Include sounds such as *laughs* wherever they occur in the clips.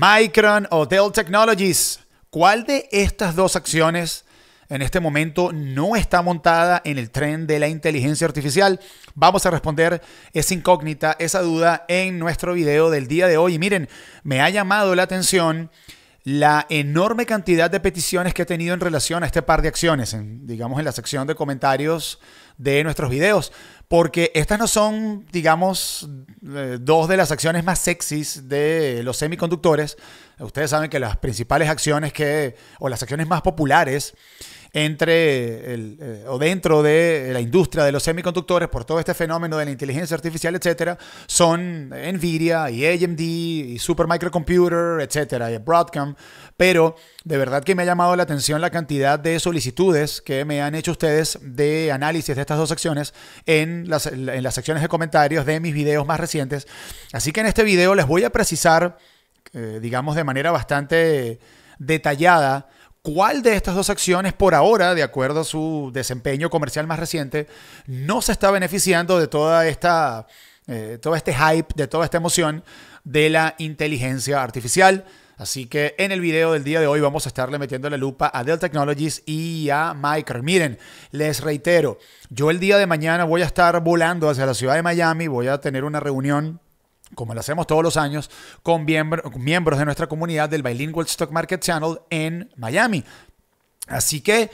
Micron o Dell Technologies. ¿Cuál de estas dos acciones en este momento no está montada en el tren de la inteligencia artificial? Vamos a responder esa incógnita, esa duda en nuestro video del día de hoy. Y miren, me ha llamado la atención la enorme cantidad de peticiones que he tenido en relación a este par de acciones, digamos en la sección de comentarios de nuestros videos. Porque estas no son, digamos, eh, dos de las acciones más sexys de los semiconductores. Ustedes saben que las principales acciones que, o las acciones más populares entre el, eh, o dentro de la industria de los semiconductores por todo este fenómeno de la inteligencia artificial, etcétera, son Nvidia y AMD y Supermicrocomputer, etcétera, y Broadcom, pero de verdad que me ha llamado la atención la cantidad de solicitudes que me han hecho ustedes de análisis de estas dos secciones en las, secciones de comentarios de mis videos más recientes. Así que en este video les voy a precisar, eh, digamos de manera bastante detallada, cuál de estas dos acciones por ahora, de acuerdo a su desempeño comercial más reciente, no se está beneficiando de toda esta, eh, todo este hype, de toda esta emoción de la inteligencia artificial. Así que en el video del día de hoy vamos a estarle metiendo la lupa a Dell Technologies y a Micro. Miren, les reitero, yo el día de mañana voy a estar volando hacia la ciudad de Miami, voy a tener una reunión como lo hacemos todos los años, con miembros de nuestra comunidad del Bilingual Stock Market Channel en Miami. Así que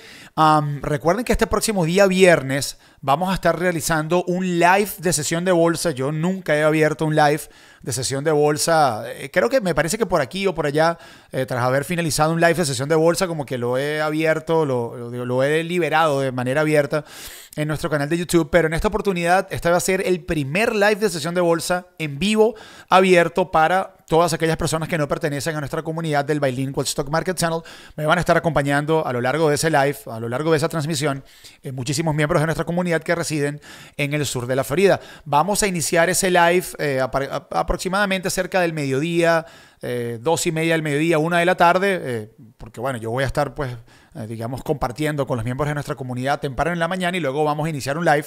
recuerden que este próximo día viernes vamos a estar realizando un live de sesión de bolsa. Yo nunca he abierto un live de sesión de bolsa. Eh, creo que me parece que por aquí o por allá, eh, tras haber finalizado un live de sesión de bolsa, como que lo he abierto, lo, he liberado de manera abierta en nuestro canal de YouTube. Pero en esta oportunidad, este va a ser el primer live de sesión de bolsa en vivo abierto para todas aquellas personas que no pertenecen a nuestra comunidad del Bilingual Stock Market Channel. Me van a estar acompañando a lo largo de ese live, a lo largo de esa transmisión, eh, muchísimos miembros de nuestra comunidad que residen en el sur de la Florida. Vamos a iniciar ese live eh, aproximadamente cerca del mediodía, eh, dos y media del mediodía, una de la tarde, eh, porque bueno, yo voy a estar pues eh, digamos, compartiendo con los miembros de nuestra comunidad temprano en la mañana y luego vamos a iniciar un live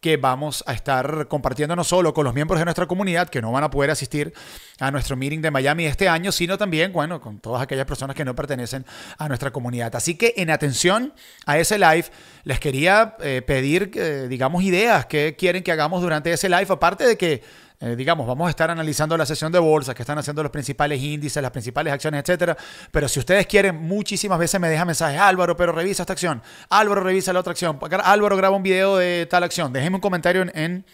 que vamos a estar compartiendo no solo con los miembros de nuestra comunidad que no van a poder asistir a nuestro meeting de Miami este año, sino también, bueno, con todas aquellas personas que no pertenecen a nuestra comunidad. Así que en atención a ese live, les quería eh, pedir, eh, digamos, ideas que quieren que hagamos durante ese live, aparte de que eh, digamos, vamos a estar analizando la sesión de bolsa, que están haciendo los principales índices, las principales acciones, etcétera. Pero si ustedes quieren, muchísimas veces me dejan mensajes, Álvaro, pero revisa esta acción, Álvaro, revisa la otra acción, Álvaro, graba un video de tal acción, déjenme un comentario en, en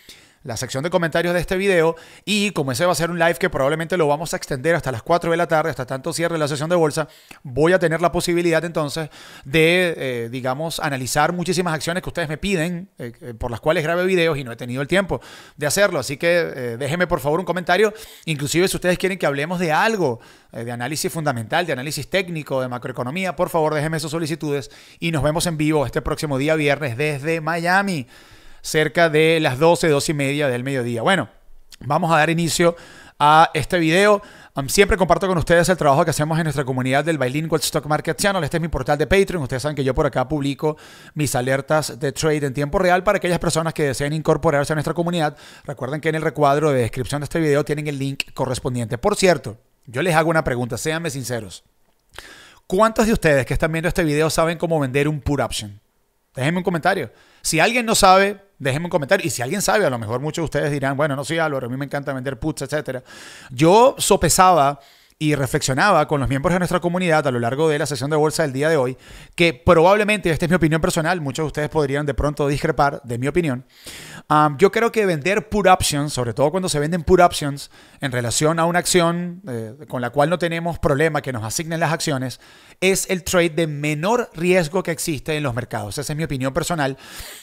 la sección de comentarios de este video y como ese va a ser un live que probablemente lo vamos a extender hasta las 4 de la tarde, hasta tanto cierre la sesión de bolsa, voy a tener la posibilidad entonces de, eh, digamos, analizar muchísimas acciones que ustedes me piden, eh, eh, por las cuales grabé videos y no he tenido el tiempo de hacerlo. Así que déjenme por favor un comentario, inclusive si ustedes quieren que hablemos de algo, de análisis fundamental, de análisis técnico, de macroeconomía, por favor déjenme sus solicitudes y nos vemos en vivo este próximo día viernes desde Miami cerca de las 12, 12 y media del mediodía. Bueno, vamos a dar inicio a este video. Um, siempre comparto con ustedes el trabajo que hacemos en nuestra comunidad del Bilingual Stock Market Channel. Este es mi portal de Patreon. Ustedes saben que yo por acá publico mis alertas de trade en tiempo real para aquellas personas que deseen incorporarse a nuestra comunidad. Recuerden que en el recuadro de descripción de este video tienen el link correspondiente. Por cierto, yo les hago una pregunta, séanme sinceros. ¿Cuántos de ustedes que están viendo este video saben cómo vender un put option? Déjenme un comentario. Si alguien no sabe, déjenme un comentario. Y si alguien sabe, a lo mejor muchos de ustedes dirán, bueno, no soy Álvaro, a mí me encanta vender puts, etc. Yo sopesaba y reflexionaba con los miembros de nuestra comunidad a lo largo de la sesión de bolsa del día de hoy, que probablemente, esta es mi opinión personal, muchos de ustedes podrían de pronto discrepar de mi opinión, yo creo que vender put options, sobre todo cuando se venden put options en relación a una acción eh, con la cual no tenemos problema que nos asignen las acciones, es el trade de menor riesgo que existe en los mercados. Esa es mi opinión personal.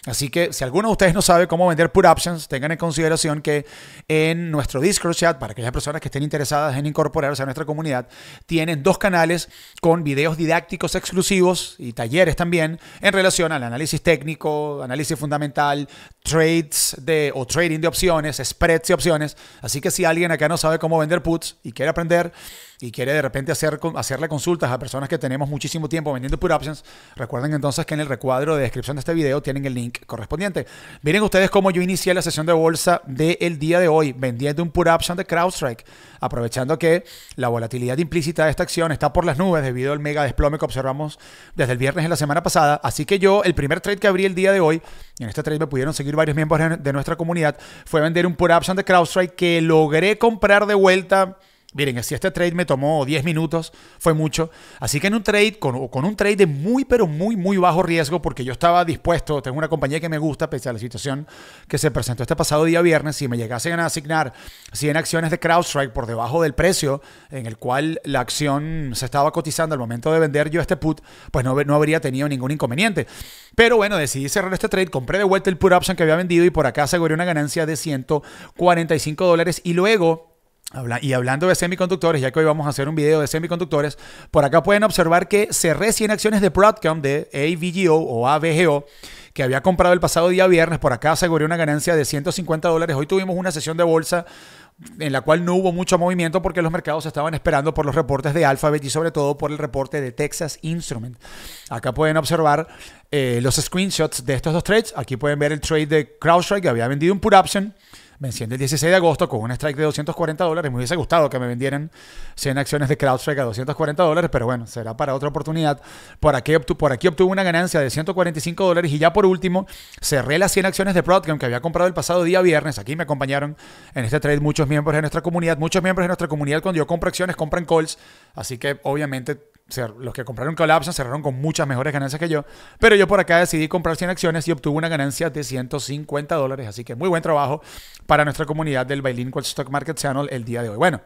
Así que si alguno de ustedes no sabe cómo vender put options, tengan en consideración que en nuestro Discord chat, para aquellas personas que estén interesadas en incorporarse a nuestra comunidad, tienen dos canales con videos didácticos exclusivos y talleres también en relación al análisis técnico, análisis fundamental, trades de, o trading de opciones, spreads de opciones. Así que si alguien acá no sabe cómo vender puts y quiere aprender, y quiere de repente hacer, hacerle consultas a personas que tenemos muchísimo tiempo vendiendo Pure Options, recuerden entonces que en el recuadro de descripción de este video tienen el link correspondiente. Miren ustedes cómo yo inicié la sesión de bolsa del día de hoy vendiendo un put Option de CrowdStrike, aprovechando que la volatilidad implícita de esta acción está por las nubes debido al mega desplome que observamos desde el viernes de la semana pasada. Así que yo, el primer trade que abrí el día de hoy, y en este trade me pudieron seguir varios miembros de nuestra comunidad, fue vender un put Option de CrowdStrike que logré comprar de vuelta. Miren, si este trade me tomó 10 minutos, fue mucho. Así que en un trade, con, un trade de muy, pero muy, muy bajo riesgo, porque yo estaba dispuesto, tengo una compañía que me gusta, pese a la situación que se presentó este pasado día viernes, si me llegasen a asignar 100 acciones de CrowdStrike por debajo del precio en el cual la acción se estaba cotizando al momento de vender yo este put, pues no, no habría tenido ningún inconveniente. Pero bueno, decidí cerrar este trade, compré de vuelta el put option que había vendido y por acá aseguré una ganancia de 145 dólares y luego y hablando de semiconductores, ya que hoy vamos a hacer un video de semiconductores, por acá pueden observar que cerré 100 acciones de Broadcom de AVGO o AVGO que había comprado el pasado día viernes. Por acá aseguré una ganancia de 150 dólares. Hoy tuvimos una sesión de bolsa en la cual no hubo mucho movimiento porque los mercados estaban esperando por los reportes de Alphabet y sobre todo por el reporte de Texas Instrument. Acá pueden observar eh, los screenshots de estos dos trades. Aquí pueden ver el trade de CrowdStrike que había vendido un put option venciendo el 16 de agosto con un strike de 240 dólares. Me hubiese gustado que me vendieran 100 acciones de CrowdStrike a 240 dólares, pero bueno, será para otra oportunidad. Por aquí, por obtuve una ganancia de 145 dólares y ya por último cerré las 100 acciones de Broadcom que había comprado el pasado día viernes. Aquí me acompañaron en este trade muchos miembros de nuestra comunidad. Muchos miembros de nuestra comunidad cuando yo compro acciones compran calls, así que obviamente los que compraron Collapse cerraron con muchas mejores ganancias que yo, pero yo por acá decidí comprar 100 acciones y obtuve una ganancia de 150 dólares, así que muy buen trabajo para nuestra comunidad del Bilingual Stock Market Channel el día de hoy. Bueno,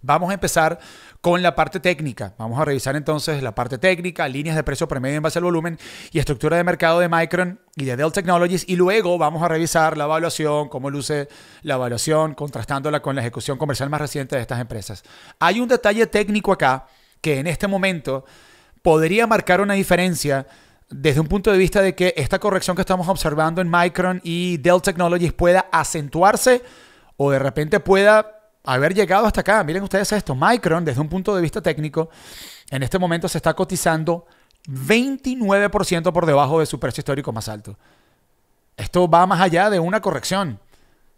Vamos a empezar con la parte técnica. Vamos a revisar entonces la parte técnica, líneas de precio promedio en base al volumen y estructura de mercado de Micron y de Dell Technologies. Y luego vamos a revisar la evaluación, cómo luce la evaluación, contrastándola con la ejecución comercial más reciente de estas empresas. Hay un detalle técnico acá que en este momento podría marcar una diferencia desde un punto de vista de que esta corrección que estamos observando en Micron y Dell Technologies pueda acentuarse o de repente pueda haber llegado hasta acá. Miren ustedes esto, Micron desde un punto de vista técnico en este momento se está cotizando 29% por debajo de su precio histórico más alto. Esto va más allá de una corrección.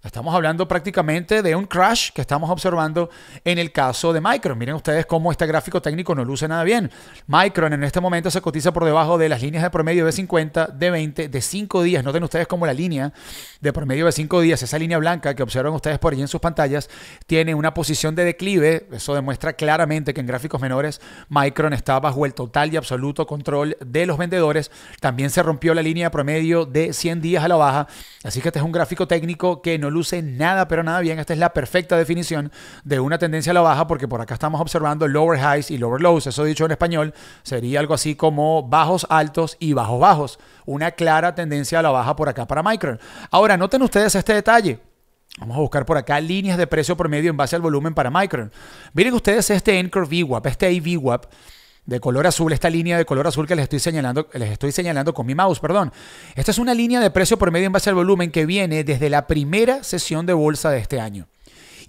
Estamos hablando prácticamente de un crash que estamos observando en el caso de Micron. Miren ustedes cómo este gráfico técnico no luce nada bien. Micron en este momento se cotiza por debajo de las líneas de promedio de 50, de 20, de 5 días. Noten ustedes cómo la línea de promedio de 5 días, esa línea blanca que observan ustedes por allí en sus pantallas, tiene una posición de declive. Eso demuestra claramente que en gráficos menores Micron está bajo el total y absoluto control de los vendedores. También se rompió la línea de promedio de 100 días a la baja. Así que este es un gráfico técnico que no luce nada, pero nada bien. Esta es la perfecta definición de una tendencia a la baja, porque por acá estamos observando lower highs y lower lows. Eso dicho en español sería algo así como bajos altos y bajos bajos. Una clara tendencia a la baja por acá para Micron. Ahora, noten ustedes este detalle. Vamos a buscar por acá líneas de precio promedio en base al volumen para Micron. Miren ustedes este Anchor VWAP, este VWAP de color azul, esta línea de color azul que les estoy señalando, les estoy señalando con mi mouse, perdón. Esta es una línea de precio promedio en base al volumen que viene desde la primera sesión de bolsa de este año.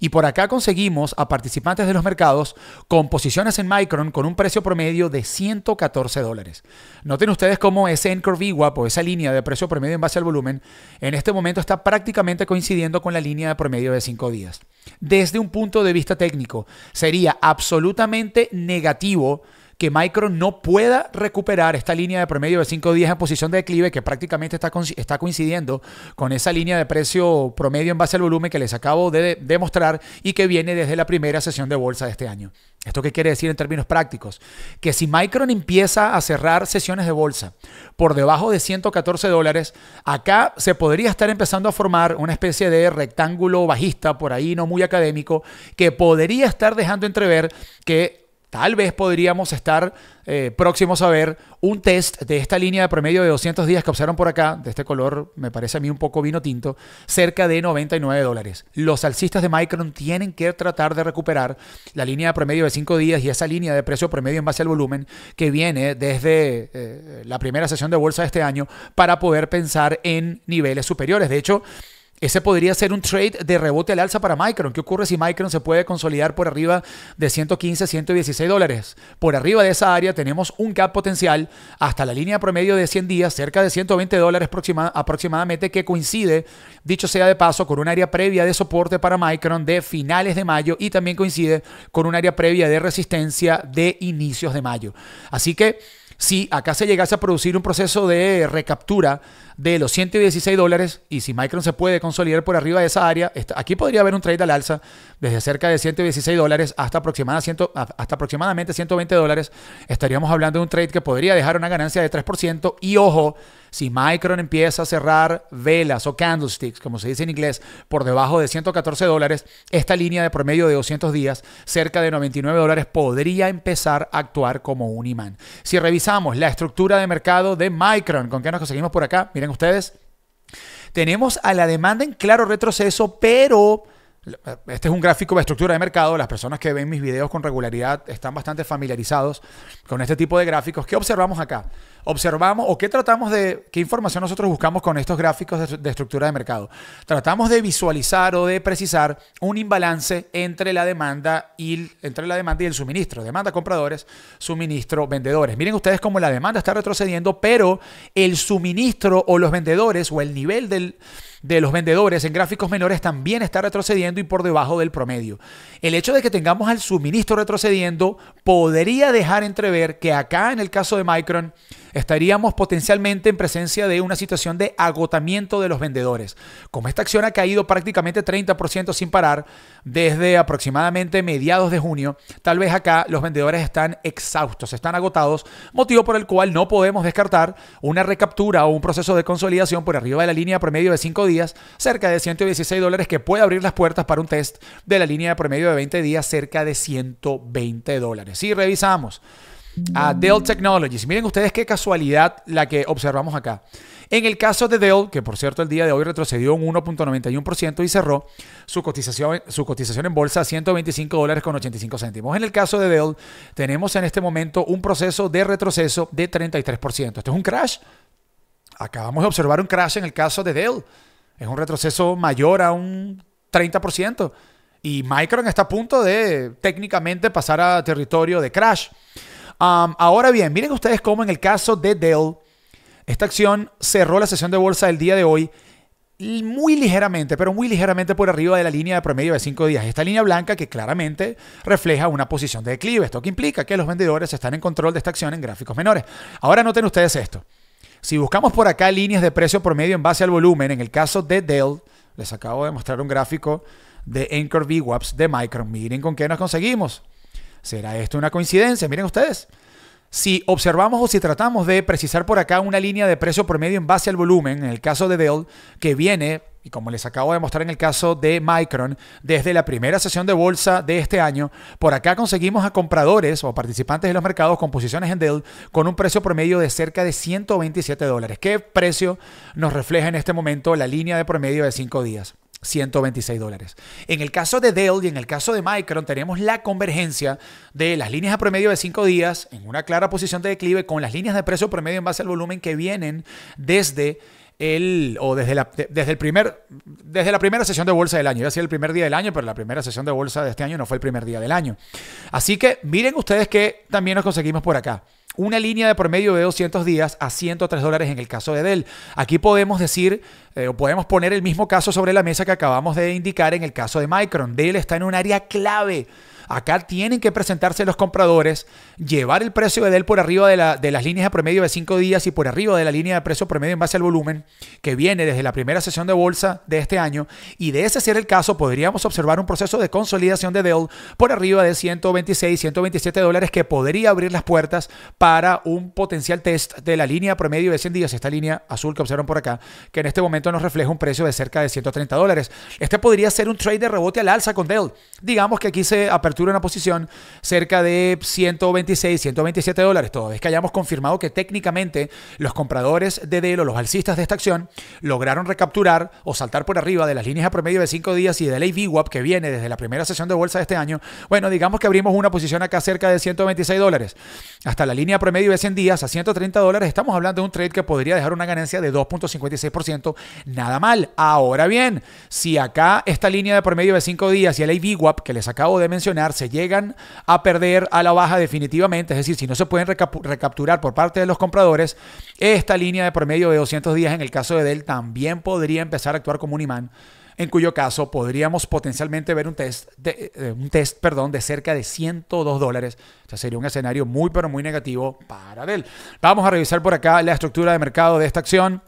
Y por acá conseguimos a participantes de los mercados con posiciones en Micron con un precio promedio de 114 dólares. Noten ustedes cómo ese Encore VWAP o esa línea de precio promedio en base al volumen en este momento está prácticamente coincidiendo con la línea de promedio de 5 días. Desde un punto de vista técnico, sería absolutamente negativo que Micron no pueda recuperar esta línea de promedio de 5 días en posición de declive que prácticamente está, está coincidiendo con esa línea de precio promedio en base al volumen que les acabo de demostrar y que viene desde la primera sesión de bolsa de este año. ¿Esto qué quiere decir en términos prácticos? Que si Micron empieza a cerrar sesiones de bolsa por debajo de 114 dólares, acá se podría estar empezando a formar una especie de rectángulo bajista, por ahí no muy académico, que podría estar dejando entrever que Tal vez podríamos estar eh, próximos a ver un test de esta línea de promedio de 200 días que observaron por acá, de este color, me parece a mí un poco vino tinto, cerca de 99 dólares. Los alcistas de Micron tienen que tratar de recuperar la línea de promedio de 5 días y esa línea de precio promedio en base al volumen que viene desde eh, la primera sesión de bolsa de este año para poder pensar en niveles superiores. De hecho, ese podría ser un trade de rebote al alza para Micron. ¿Qué ocurre si Micron se puede consolidar por arriba de 115, 116 dólares? Por arriba de esa área tenemos un cap potencial hasta la línea promedio de 100 días, cerca de 120 dólares aproximadamente, que coincide, dicho sea de paso, con un área previa de soporte para Micron de finales de mayo y también coincide con un área previa de resistencia de inicios de mayo. Así que si acá se llegase a producir un proceso de recaptura de los 116 dólares y si Micron se puede consolidar por arriba de esa área, aquí podría haber un trade al alza desde cerca de 116 dólares hasta, hasta aproximadamente 120 dólares. Estaríamos hablando de un trade que podría dejar una ganancia de 3% y ojo, si Micron empieza a cerrar velas o candlesticks, como se dice en inglés, por debajo de 114 dólares, esta línea de promedio de 200 días, cerca de 99 dólares, podría empezar a actuar como un imán. Si revisamos la estructura de mercado de Micron, ¿con qué nos conseguimos por acá? ustedes. Tenemos a la demanda en claro retroceso, pero este es un gráfico de estructura de mercado. Las personas que ven mis videos con regularidad están bastante familiarizados con este tipo de gráficos. ¿Qué observamos acá? Observamos o qué tratamos de, qué información nosotros buscamos con estos gráficos de, estructura de mercado. Tratamos de visualizar o de precisar un imbalance entre la demanda y, entre la demanda y el suministro. Demanda compradores, suministro vendedores. Miren ustedes cómo la demanda está retrocediendo, pero el suministro o los vendedores o el nivel del de los vendedores en gráficos menores también está retrocediendo y por debajo del promedio. El hecho de que tengamos al suministro retrocediendo podría dejar entrever que acá en el caso de Micron, estaríamos potencialmente en presencia de una situación de agotamiento de los vendedores. Como esta acción ha caído prácticamente 30% sin parar desde aproximadamente mediados de junio, tal vez acá los vendedores están exhaustos, están agotados, motivo por el cual no podemos descartar una recaptura o un proceso de consolidación por arriba de la línea promedio de 5 días, cerca de 116 dólares, que puede abrir las puertas para un test de la línea de promedio de 20 días, cerca de 120 dólares. Si revisamos a Dell Technologies. Miren ustedes qué casualidad la que observamos acá. En el caso de Dell, que por cierto el día de hoy retrocedió un 1.91% y cerró su cotización, su cotización en bolsa a 125 dólares con 85 céntimos. En el caso de Dell, tenemos en este momento un proceso de retroceso de 33%. Esto es un crash. Acabamos de observar un crash en el caso de Dell. Es un retroceso mayor a un 30%. Y Micron está a punto de técnicamente pasar a territorio de crash ahora bien, miren ustedes cómo en el caso de Dell, esta acción cerró la sesión de bolsa del día de hoy muy ligeramente, pero muy ligeramente por arriba de la línea de promedio de 5 días. Esta línea blanca que claramente refleja una posición de declive. Esto que implica que los vendedores están en control de esta acción en gráficos menores. Ahora noten ustedes esto. Si buscamos por acá líneas de precio promedio en base al volumen, en el caso de Dell, les acabo de mostrar un gráfico de Anchor VWAPs de Micron. Miren con qué nos conseguimos. ¿Será esto una coincidencia? Miren ustedes. Si observamos o si tratamos de precisar por acá una línea de precio promedio en base al volumen, en el caso de Dell, que viene, y como les acabo de mostrar en el caso de Micron, desde la primera sesión de bolsa de este año, por acá conseguimos a compradores o participantes de los mercados con posiciones en Dell con un precio promedio de cerca de 127 dólares. ¿Qué precio nos refleja en este momento la línea de promedio de 5 días? 126 dólares. En el caso de Dell y en el caso de Micron tenemos la convergencia de las líneas a promedio de 5 días en una clara posición de declive con las líneas de precio promedio en base al volumen que vienen desde el o desde la desde el primer desde la primera sesión de bolsa del año. Iba a el primer día del año, pero la primera sesión de bolsa de este año no fue el primer día del año. Así que miren ustedes que también nos conseguimos por acá una línea de promedio de 200 días a 103 dólares en el caso de Dell. Aquí podemos decir eh, o podemos poner el mismo caso sobre la mesa que acabamos de indicar en el caso de Micron. Dell está en un área clave Acá tienen que presentarse los compradores, llevar el precio de Dell por arriba de, la, de las líneas de promedio de 5 días y por arriba de la línea de precio promedio en base al volumen que viene desde la primera sesión de bolsa de este año. Y de ese ser el caso, podríamos observar un proceso de consolidación de Dell por arriba de 126, 127 dólares que podría abrir las puertas para un potencial test de la línea promedio de 100 días, esta línea azul que observan por acá, que en este momento nos refleja un precio de cerca de 130 dólares. Este podría ser un trade de rebote al alza con Dell. Digamos que aquí se una posición cerca de 126, 127 dólares, toda vez que hayamos confirmado que técnicamente los compradores de DELO, los alcistas de esta acción lograron recapturar o saltar por arriba de las líneas a promedio de 5 días y de la VWAP que viene desde la primera sesión de bolsa de este año. Bueno, digamos que abrimos una posición acá cerca de 126 dólares. Hasta la línea promedio de 100 días a 130 dólares, estamos hablando de un trade que podría dejar una ganancia de 2.56%. Nada mal. Ahora bien, si acá esta línea de promedio de 5 días y el VWAP que les acabo de mencionar, se llegan a perder a la baja definitivamente, es decir, si no se pueden recapturar por parte de los compradores, esta línea de promedio de 200 días en el caso de Dell también podría empezar a actuar como un imán en cuyo caso podríamos potencialmente ver un test, de, eh, un test perdón, de cerca de 102 dólares. O sea, sería un escenario muy, pero muy negativo para Dell. Vamos a revisar por acá la estructura de mercado de esta acción.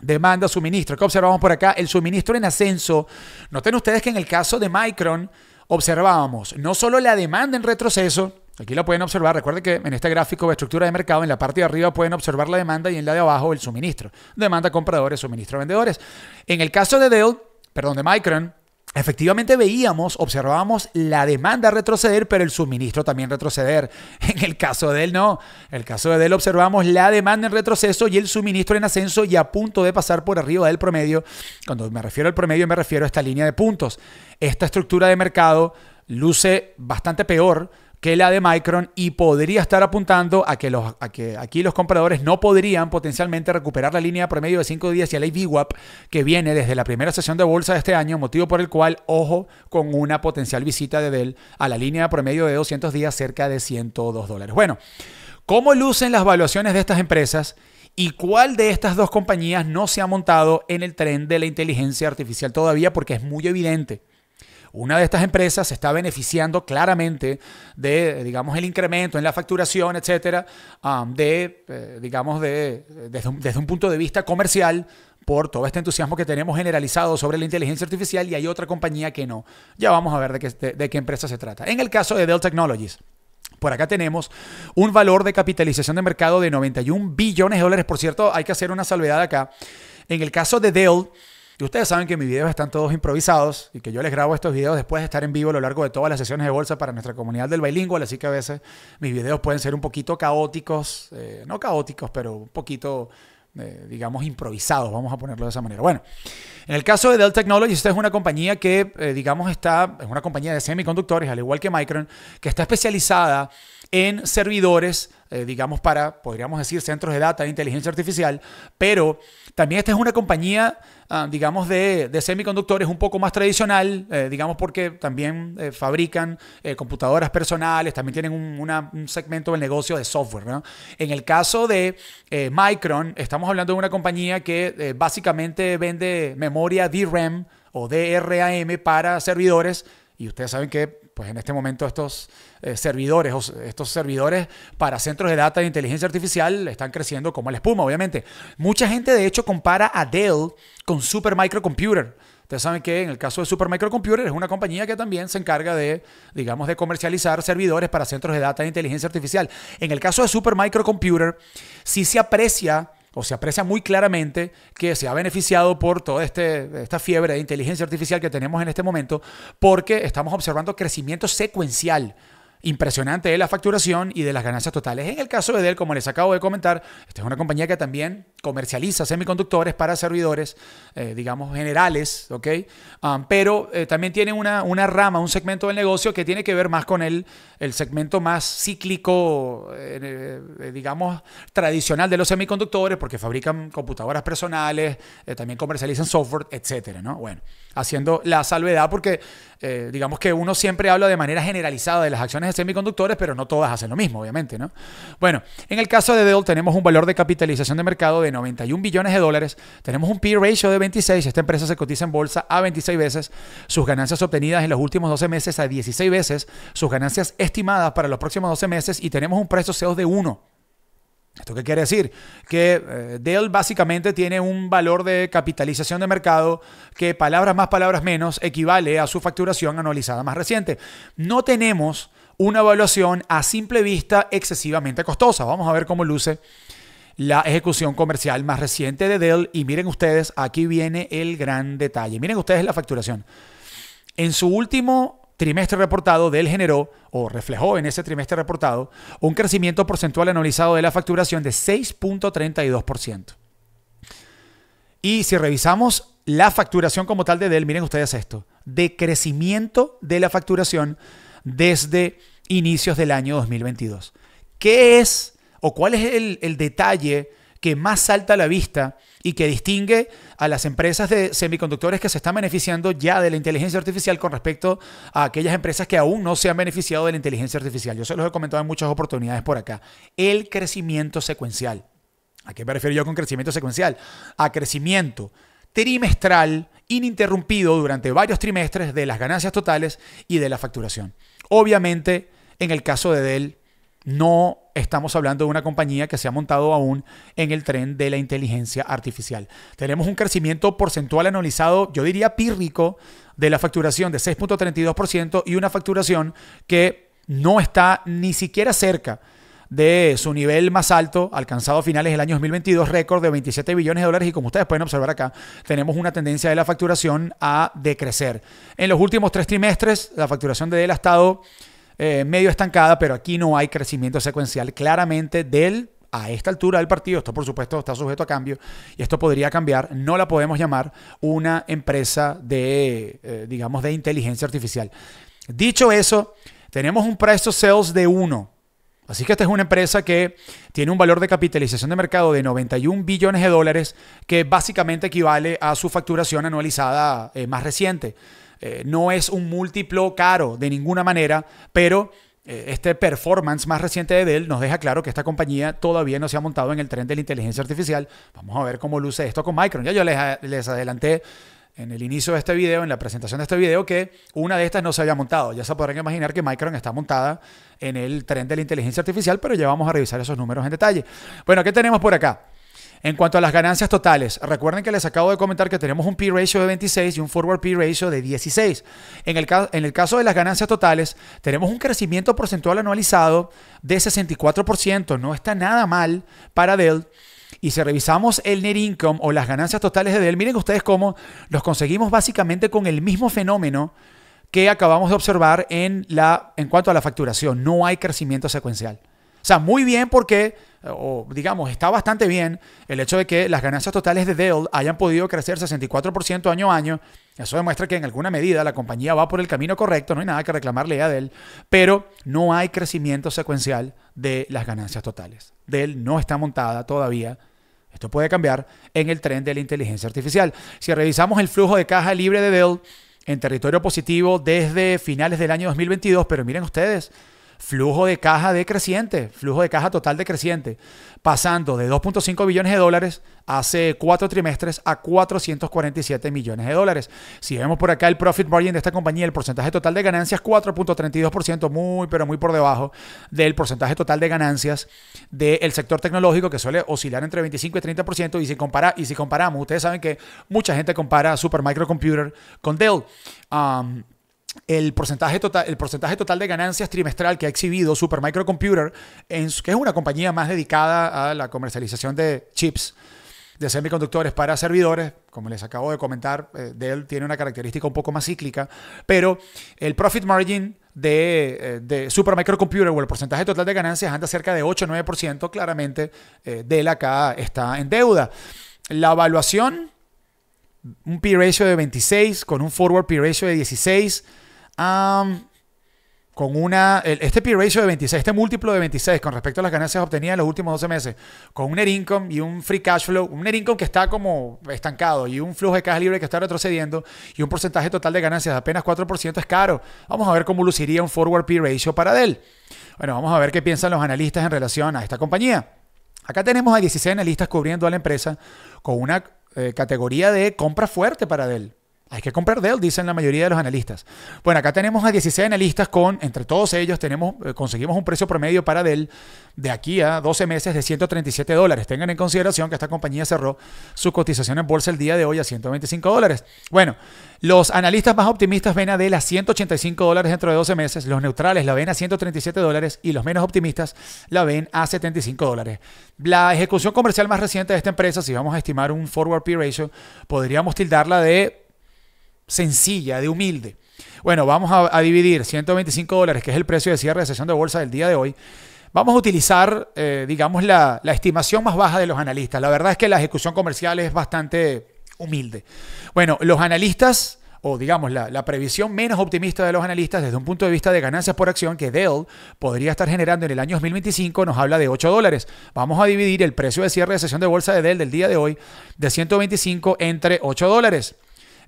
Demanda, suministro. ¿Qué observamos por acá? El suministro en ascenso. Noten ustedes que en el caso de Micron, observábamos no solo la demanda en retroceso, aquí la pueden observar, recuerden que en este gráfico de estructura de mercado, en la parte de arriba pueden observar la demanda y en la de abajo el suministro. Demanda compradores, suministro vendedores. En el caso de Dell, perdón, de Micron, Efectivamente veíamos, observábamos la demanda retroceder, pero el suministro también retroceder. *laughs* En el caso de él no. En el caso de él observamos la demanda en retroceso y el suministro en ascenso y a punto de pasar por arriba del promedio. Cuando me refiero al promedio me refiero a esta línea de puntos. Esta estructura de mercado luce bastante peor que la de Micron y podría estar apuntando a que, los, que aquí los compradores no podrían potencialmente recuperar la línea promedio de 5 días y la IVWAP que viene desde la primera sesión de bolsa de este año, motivo por el cual, ojo, con una potencial visita de Dell a la línea promedio de 200 días cerca de 102 dólares. Bueno, ¿cómo lucen las valuaciones de estas empresas? ¿Y cuál de estas dos compañías no se ha montado en el tren de la inteligencia artificial todavía? Porque es muy evidente. Una de estas empresas se está beneficiando claramente de, digamos, el incremento en la facturación, etcétera, um, de, eh, digamos, de, desde, un, punto de vista comercial, por todo este entusiasmo que tenemos generalizado sobre la inteligencia artificial y hay otra compañía que no. Ya vamos a ver de qué, de qué empresa se trata. En el caso de Dell Technologies, por acá tenemos un valor de capitalización de mercado de 91 billones de dólares. Por cierto, hay que hacer una salvedad acá. En el caso de Dell, y ustedes saben que mis videos están todos improvisados y que yo les grabo estos videos después de estar en vivo a lo largo de todas las sesiones de bolsa para nuestra comunidad del bilingüe, así que a veces mis videos pueden ser un poquito caóticos, eh, no caóticos, pero un poquito eh, digamos, improvisados, vamos a ponerlo de esa manera. Bueno, en el caso de Dell Technologies, esta es una compañía que, eh, digamos, está, es una compañía de semiconductores, al igual que Micron, que está especializada en servidores eh, digamos, para, podríamos decir, centros de data de inteligencia artificial, pero también esta es una compañía, ah, digamos, de, semiconductores un poco más tradicional, eh, digamos, porque también eh, fabrican computadoras personales, también tienen un, segmento del negocio de software. En el caso de Micron, estamos hablando de una compañía que básicamente vende memoria DRAM o DRAM para servidores. Y ustedes saben que pues en este momento estos eh, servidores, estos servidores para centros de data de inteligencia artificial están creciendo como la espuma, obviamente. Mucha gente de hecho compara a Dell con Super Microcomputer. Ustedes saben que en el caso de Super es una compañía que también se encarga de, digamos, de comercializar servidores para centros de data de inteligencia artificial. En el caso de Super Computer sí se aprecia o se aprecia muy claramente que se ha beneficiado por toda este, esta fiebre de inteligencia artificial que tenemos en este momento, porque estamos observando crecimiento secuencial impresionante de la facturación y de las ganancias totales. En el caso de Dell, como les acabo de comentar, esta es una compañía que también comercializa semiconductores para servidores, eh, digamos, generales, ¿ok? Um, pero eh, también tiene una, rama, un segmento del negocio que tiene que ver más con el, el segmento más cíclico, eh, digamos, tradicional de los semiconductores, porque fabrican computadoras personales, también comercializan software, etcétera, ¿no? Bueno, haciendo la salvedad porque eh, digamos que uno siempre habla de manera generalizada de las acciones de semiconductores, pero no todas hacen lo mismo, obviamente, ¿no? Bueno, en el caso de Dell tenemos un valor de capitalización de mercado de 91 billones de dólares, tenemos un peer ratio de 26, esta empresa se cotiza en bolsa a 26 veces, sus ganancias obtenidas en los últimos 12 meses a 16 veces, sus ganancias estimadas para los próximos 12 meses y tenemos un precio SEO de 1. ¿Esto qué quiere decir? Que eh, Dell básicamente tiene un valor de capitalización de mercado que palabras más, palabras menos equivale a su facturación anualizada más reciente. No tenemos una evaluación a simple vista excesivamente costosa. Vamos a ver cómo luce la ejecución comercial más reciente de Dell. Y miren ustedes, aquí viene el gran detalle. Miren ustedes la facturación. En su último trimestre reportado Del generó o reflejó en ese trimestre reportado un crecimiento porcentual anualizado de la facturación de 6.32%. Y si revisamos la facturación como tal de Dell, miren ustedes esto, de crecimiento de la facturación desde inicios del año 2022. ¿Qué es o cuál es el, el detalle que más salta a la vista y que distingue a las empresas de semiconductores que se están beneficiando ya de la inteligencia artificial con respecto a aquellas empresas que aún no se han beneficiado de la inteligencia artificial. Yo se los he comentado en muchas oportunidades por acá. El crecimiento secuencial. ¿A qué me refiero yo con crecimiento secuencial? A crecimiento trimestral ininterrumpido durante varios trimestres de las ganancias totales y de la facturación. Obviamente, en el caso de Dell, no estamos hablando de una compañía que se ha montado aún en el tren de la inteligencia artificial. Tenemos un crecimiento porcentual anualizado, yo diría pírrico, de la facturación de 6.32% y una facturación que no está ni siquiera cerca de su nivel más alto, alcanzado a finales del año 2022, récord de 27 billones de dólares. Y como ustedes pueden observar acá, tenemos una tendencia de la facturación a decrecer. En los últimos tres trimestres, la facturación de Dell ha estado eh, medio estancada, pero aquí no hay crecimiento secuencial claramente del a esta altura del partido, esto por supuesto está sujeto a cambio y esto podría cambiar, no la podemos llamar una empresa de, eh, digamos, de inteligencia artificial. Dicho eso, tenemos un precio sales de 1. Así que esta es una empresa que tiene un valor de capitalización de mercado de 91 billones de dólares, que básicamente equivale a su facturación anualizada eh, más reciente. Eh, no es un múltiplo caro de ninguna manera, pero eh, este performance más reciente de Dell nos deja claro que esta compañía todavía no se ha montado en el tren de la inteligencia artificial. Vamos a ver cómo luce esto con Micron. Ya yo les, les adelanté en el inicio de este video, en la presentación de este video, que una de estas no se había montado. Ya se podrán imaginar que Micron está montada en el tren de la inteligencia artificial, pero ya vamos a revisar esos números en detalle. Bueno, ¿qué tenemos por acá? En cuanto a las ganancias totales, recuerden que les acabo de comentar que tenemos un P-Ratio de 26 y un Forward P-Ratio de 16. En el, en el caso de las ganancias totales, tenemos un crecimiento porcentual anualizado de 64%. No está nada mal para Dell. Y si revisamos el net income o las ganancias totales de Dell, miren ustedes cómo los conseguimos básicamente con el mismo fenómeno que acabamos de observar en, la, en cuanto a la facturación. No hay crecimiento secuencial. O sea, muy bien porque, eh, o digamos, está bastante bien el hecho de que las ganancias totales de Dell hayan podido crecer 64% año a año. Eso demuestra que en alguna medida la compañía va por el camino correcto, no hay nada que reclamarle a Dell, pero no hay crecimiento secuencial de las ganancias totales. Dell no está montada todavía esto puede cambiar en el tren de la inteligencia artificial. Si revisamos el flujo de caja libre de Dell en territorio positivo desde finales del año 2022, pero miren ustedes, flujo de caja decreciente, flujo de caja total decreciente, pasando de 2.5 billones de dólares hace cuatro trimestres a 447 millones de dólares. Si vemos por acá el profit margin de esta compañía, el porcentaje total de ganancias 4.32%, muy pero muy por debajo del porcentaje total de ganancias del sector tecnológico que suele oscilar entre 25 y 30% y si compara y si comparamos, ustedes saben que mucha gente compara Supermicro Computer con Dell el porcentaje, total, el porcentaje total de ganancias trimestral que ha exhibido Super Microcomputer, que es una compañía más dedicada a la comercialización de chips de semiconductores para servidores, como les acabo de comentar, eh, Dell tiene una característica un poco más cíclica, pero el profit margin de, eh, de Super o el porcentaje total de ganancias anda cerca de 8-9%, claramente eh, Dell acá está en deuda. La evaluación, un P-ratio de 26 con un forward P-ratio de 16 con una, este P ratio de 26, este múltiplo de 26 con respecto a las ganancias obtenidas en los últimos 12 meses, con un net income y un free cash flow, un net income que está como estancado y un flujo de caja libre que está retrocediendo y un porcentaje total de ganancias de apenas 4% es caro. Vamos a ver cómo luciría un forward P ratio para Dell. Bueno, vamos a ver qué piensan los analistas en relación a esta compañía. Acá tenemos a 16 analistas cubriendo a la empresa con una eh, categoría de compra fuerte para Dell. Hay que comprar Dell, dicen la mayoría de los analistas. Bueno, acá tenemos a 16 analistas con, entre todos ellos, tenemos, eh, conseguimos un precio promedio para Dell de aquí a 12 meses de 137 dólares. Tengan en consideración que esta compañía cerró su cotización en bolsa el día de hoy a 125 dólares. Bueno, los analistas más optimistas ven a Dell a 185 dólares dentro de 12 meses, los neutrales la ven a 137 dólares y los menos optimistas la ven a 75 dólares. La ejecución comercial más reciente de esta empresa, si vamos a estimar un forward P ratio, podríamos tildarla de sencilla, de humilde. Bueno, vamos a, dividir 125 dólares, que es el precio de cierre de sesión de bolsa del día de hoy. Vamos a utilizar, eh, digamos, la, estimación más baja de los analistas. La verdad es que la ejecución comercial es bastante humilde. Bueno, los analistas, o digamos la, la, previsión menos optimista de los analistas desde un punto de vista de ganancias por acción que Dell podría estar generando en el año 2025 nos habla de 8 dólares. Vamos a dividir el precio de cierre de sesión de bolsa de Dell del día de hoy de 125 entre 8 dólares.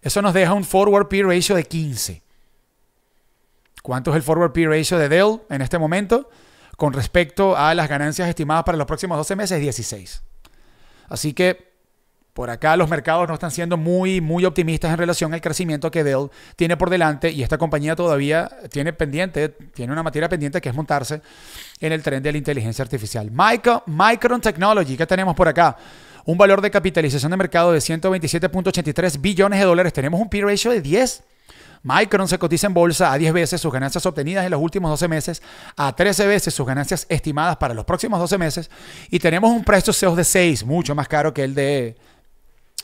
Eso nos deja un forward P ratio de 15. ¿Cuánto es el forward P ratio de Dell en este momento? Con respecto a las ganancias estimadas para los próximos 12 meses, 16. Así que por acá los mercados no están siendo muy, muy optimistas en relación al crecimiento que Dell tiene por delante y esta compañía todavía tiene pendiente, tiene una materia pendiente que es montarse en el tren de la inteligencia artificial. Micron Technology, ¿qué tenemos por acá? un valor de capitalización de mercado de 127.83 billones de dólares. Tenemos un P ratio de 10. Micron se cotiza en bolsa a 10 veces sus ganancias obtenidas en los últimos 12 meses, a 13 veces sus ganancias estimadas para los próximos 12 meses. Y tenemos un precio CEO de 6, mucho más caro que el de,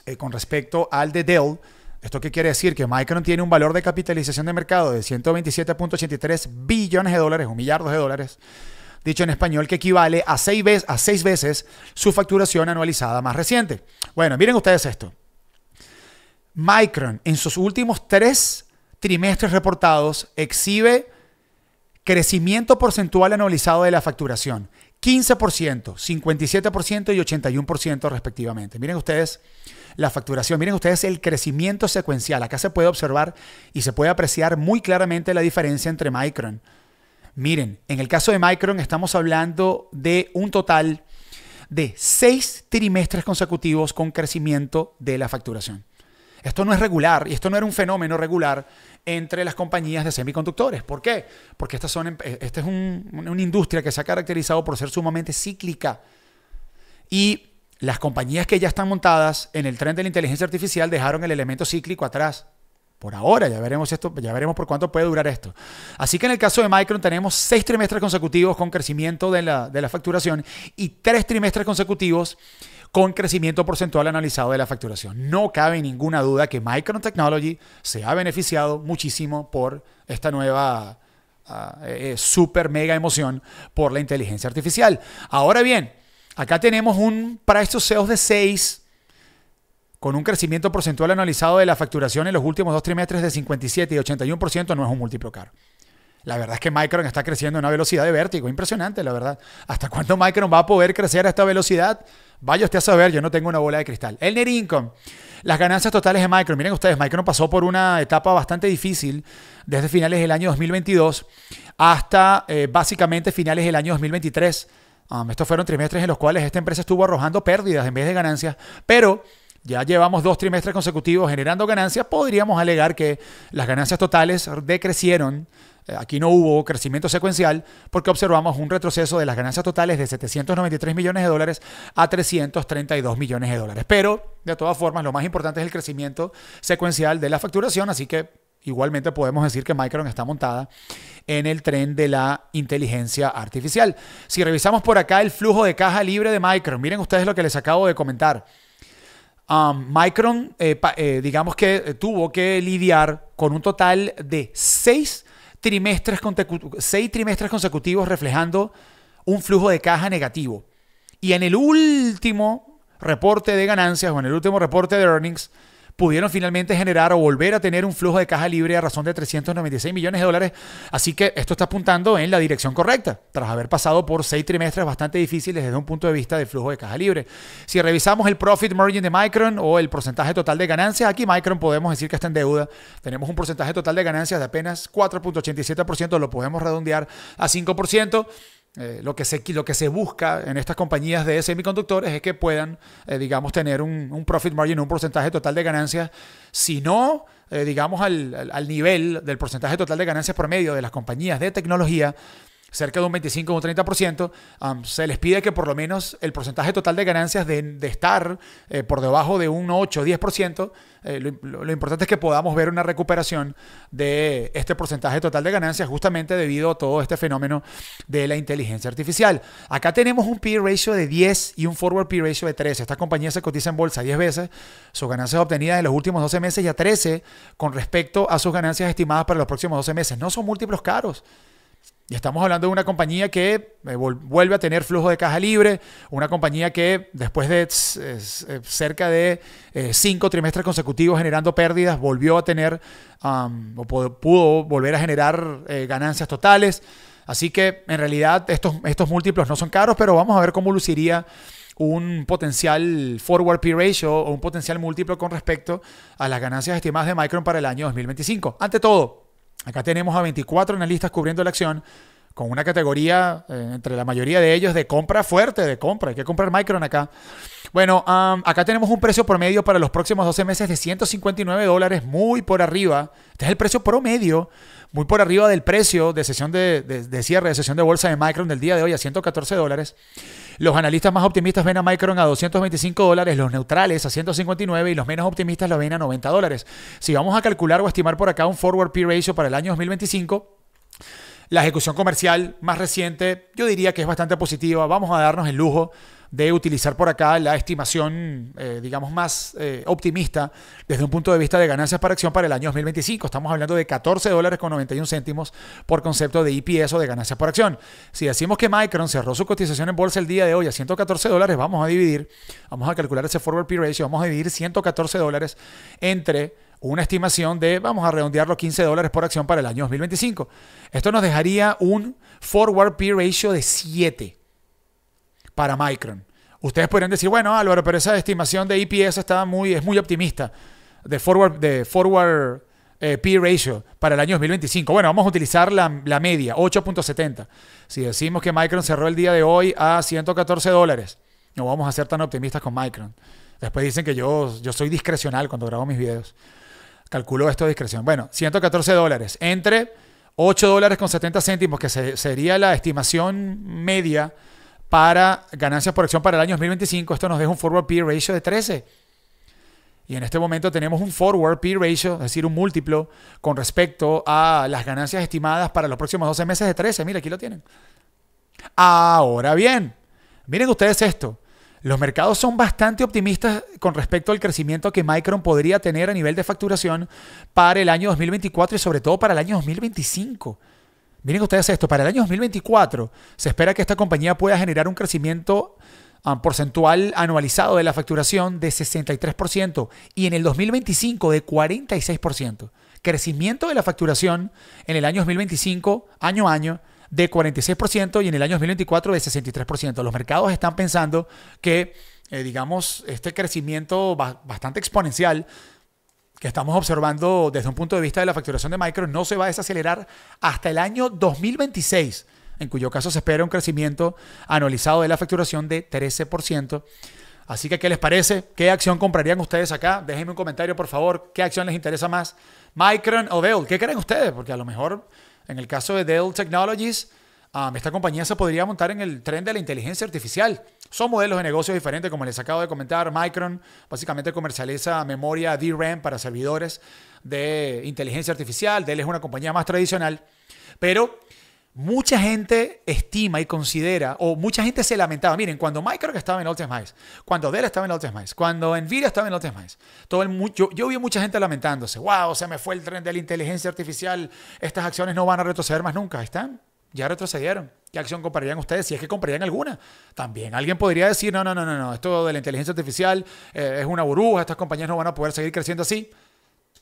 eh, con respecto al de Dell. ¿Esto qué quiere decir? Que Micron tiene un valor de capitalización de mercado de 127.83 billones de dólares, o millardos de dólares dicho en español, que equivale a seis, veces, su facturación anualizada más reciente. Bueno, miren ustedes esto. Micron en sus últimos tres trimestres reportados exhibe crecimiento porcentual anualizado de la facturación. 15%, 57% y 81% respectivamente. Miren ustedes la facturación, miren ustedes el crecimiento secuencial. Acá se puede observar y se puede apreciar muy claramente la diferencia entre Micron Miren, en el caso de Micron estamos hablando de un total de seis trimestres consecutivos con crecimiento de la facturación. Esto no es regular y esto no era un fenómeno regular entre las compañías de semiconductores. ¿Por qué? Porque esta, son, em-, eh, este es una industria que se ha caracterizado por ser sumamente cíclica. Y las compañías que ya están montadas en el tren de la inteligencia artificial dejaron el elemento cíclico atrás. Por ahora, ya veremos esto, ya veremos por cuánto puede durar esto. Así que en el caso de Micron tenemos seis trimestres consecutivos con crecimiento de la, facturación y tres trimestres consecutivos con crecimiento porcentual analizado de la facturación. No cabe ninguna duda que Micron Technology se ha beneficiado muchísimo por esta nueva ah, eh, eh, super mega emoción por la inteligencia artificial. Ahora bien, acá tenemos un para estos e de 6 con un crecimiento porcentual analizado de la facturación en los últimos dos trimestres de 57 y 81%, no es un múltiplo caro. La verdad es que Micron está creciendo a una velocidad de vértigo, impresionante, la verdad. ¿Hasta cuándo Micron va a poder crecer a esta velocidad? Vaya usted a saber, yo no tengo una bola de cristal. El net las ganancias totales de Micron. Miren ustedes, Micron pasó por una etapa bastante difícil desde finales del año 2022 hasta eh, básicamente finales del año 2023. Um, estos fueron trimestres en los cuales esta empresa estuvo arrojando pérdidas en vez de ganancias, pero ya llevamos dos trimestres consecutivos generando ganancias, podríamos alegar que las ganancias totales decrecieron. Eh, aquí no hubo crecimiento secuencial porque observamos un retroceso de las ganancias totales de 793 millones de dólares a 332 millones de dólares. Pero, de todas formas, lo más importante es el crecimiento secuencial de la facturación, así que igualmente podemos decir que Micron está montada en el tren de la inteligencia artificial. Si revisamos por acá el flujo de caja libre de Micron, miren ustedes lo que les acabo de comentar. Um, Micron, eh, eh, digamos que eh, tuvo que lidiar con un total de seis trimestres, seis trimestres consecutivos reflejando un flujo de caja negativo. Y en el último reporte de ganancias o en el último reporte de earnings, pudieron finalmente generar o volver a tener un flujo de caja libre a razón de 396 millones de dólares. Así que esto está apuntando en la dirección correcta, tras haber pasado por seis trimestres bastante difíciles desde un punto de vista de flujo de caja libre. Si revisamos el profit margin de Micron o el porcentaje total de ganancias, aquí Micron podemos decir que está en deuda. Tenemos un porcentaje total de ganancias de apenas 4.87%, lo podemos redondear a 5%. Eh, lo, que se, lo que se busca en estas compañías de semiconductores es que puedan, eh, digamos, tener un, profit margin, un porcentaje total de ganancias, si no, eh, digamos, al, al, nivel del porcentaje total de ganancias promedio de las compañías de tecnología, cerca de un 25 o un 30%, se les pide que por lo menos el porcentaje total de ganancias de, estar eh, por debajo de un 8 o 10%, lo, importante es que podamos ver una recuperación de este porcentaje total de ganancias justamente debido a todo este fenómeno de la inteligencia artificial. Acá tenemos un P ratio de 10 y un forward P ratio de 13. estas compañías se cotiza en bolsa 10 veces, sus ganancias obtenidas en los últimos 12 meses y a 13 con respecto a sus ganancias estimadas para los próximos 12 meses. No son múltiplos caros. Y estamos hablando de una compañía que eh, vuelve a tener flujo de caja libre, una compañía que después de eh, cerca de eh, cinco trimestres consecutivos generando pérdidas, volvió a tener o pudo volver a generar ganancias totales. Así que en realidad estos, estos múltiplos no son caros, pero vamos a ver cómo luciría un potencial forward P ratio o un potencial múltiplo con respecto a las ganancias estimadas de Micron para el año 2025. Ante todo, Acá tenemos a 24 analistas cubriendo la acción con una categoría eh, entre la mayoría de ellos de compra fuerte, de compra. Hay que comprar Micron acá. Bueno, acá tenemos un precio promedio para los próximos 12 meses de 159 dólares, muy por arriba. Este es el precio promedio, muy por arriba del precio de sesión de, cierre, de sesión de bolsa de Micron del día de hoy a 114 dólares. Los analistas más optimistas ven a Micron a 225 dólares, los neutrales a 159 y los menos optimistas lo ven a 90 dólares. Si vamos a calcular o estimar por acá un forward P ratio para el año 2025, la ejecución comercial más reciente, yo diría que es bastante positiva. Vamos a darnos el lujo de utilizar por acá la estimación, eh, digamos, más eh, optimista desde un punto de vista de ganancias por acción para el año 2025. Estamos hablando de 14 dólares con 91 céntimos por concepto de EPS o de ganancias por acción. Si decimos que Micron cerró su cotización en bolsa el día de hoy a 114 dólares, vamos a dividir, vamos a calcular ese forward P ratio, vamos a dividir 114 dólares entre una estimación de, vamos a redondearlo, 15 dólares por acción para el año 2025. Esto nos dejaría un forward P ratio de 7 para Micron. Ustedes podrían decir, bueno, Álvaro, pero esa estimación de EPS muy, es muy optimista, de forward, de forward eh, P ratio para el año 2025. Bueno, vamos a utilizar la, media, 8.70. Si decimos que Micron cerró el día de hoy a 114 dólares, no vamos a ser tan optimistas con Micron. Después dicen que yo, yo soy discrecional cuando grabo mis videos. Calculo esto a discreción. Bueno, 114 dólares. Entre 8 dólares con 70 céntimos, que sería la estimación media para ganancias por acción para el año 2025. Esto nos deja un forward P ratio de 13. Y en este momento tenemos un forward P ratio, es decir, un múltiplo con respecto a las ganancias estimadas para los próximos 12 meses de 13. Mira, aquí lo tienen. Ahora bien, miren ustedes esto. Los mercados son bastante optimistas con respecto al crecimiento que Micron podría tener a nivel de facturación para el año 2024 y sobre todo para el año 2025. Miren ustedes esto, para el año 2024 se espera que esta compañía pueda generar un crecimiento ah, porcentual anualizado de la facturación de 63% y en el 2025 de 46%. Crecimiento de la facturación en el año 2025, año a año, de 46% y en el año 2024 de 63%. Los mercados están pensando que, eh, digamos, este crecimiento bastante exponencial que estamos observando desde un punto de vista de la facturación de micro no se va a desacelerar hasta el año 2026, en cuyo caso se espera un crecimiento anualizado de la facturación de 13%. Así que, ¿qué les parece? ¿Qué acción comprarían ustedes acá? Déjenme un comentario, por favor. ¿Qué acción les interesa más? Micron o Dell. ¿Qué creen ustedes? Porque a lo mejor en el caso de Dell Technologies, ah, esta compañía se podría montar en el tren de la inteligencia artificial. Son modelos de negocios diferentes, como les acabo de comentar. Micron básicamente comercializa memoria DRAM para servidores de inteligencia artificial. Dell es una compañía más tradicional. Pero mucha gente estima y considera, o mucha gente se lamentaba. Miren, cuando Microsoft estaba en Altes cuando Dell estaba en Altes cuando Nvidia estaba en Altes todo el yo, yo vi mucha gente lamentándose. ¡Wow! Se me fue el tren de la inteligencia artificial. Estas acciones no van a retroceder más nunca. están. Ya retrocedieron. ¿Qué acción comprarían ustedes? Si es que comprarían alguna. También alguien podría decir, no, no, no, no, no. Esto de la inteligencia artificial eh, es una burbuja. Estas compañías no van a poder seguir creciendo así.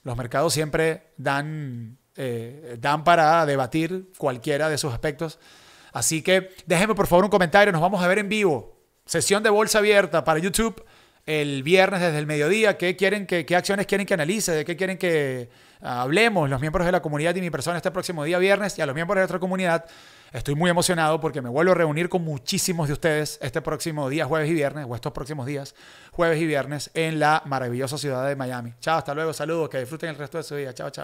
Los mercados siempre dan eh, dan para debatir cualquiera de sus aspectos. Así que déjenme por favor un comentario, nos vamos a ver en vivo. Sesión de bolsa abierta para YouTube el viernes desde el mediodía, qué, quieren que, qué acciones quieren que analice, de qué quieren que ah, hablemos los miembros de la comunidad y mi persona este próximo día viernes y a los miembros de nuestra comunidad. Estoy muy emocionado porque me vuelvo a reunir con muchísimos de ustedes este próximo día, jueves y viernes, o estos próximos días, jueves y viernes, en la maravillosa ciudad de Miami. Chao, hasta luego, saludos, que disfruten el resto de su día. Chao, chao.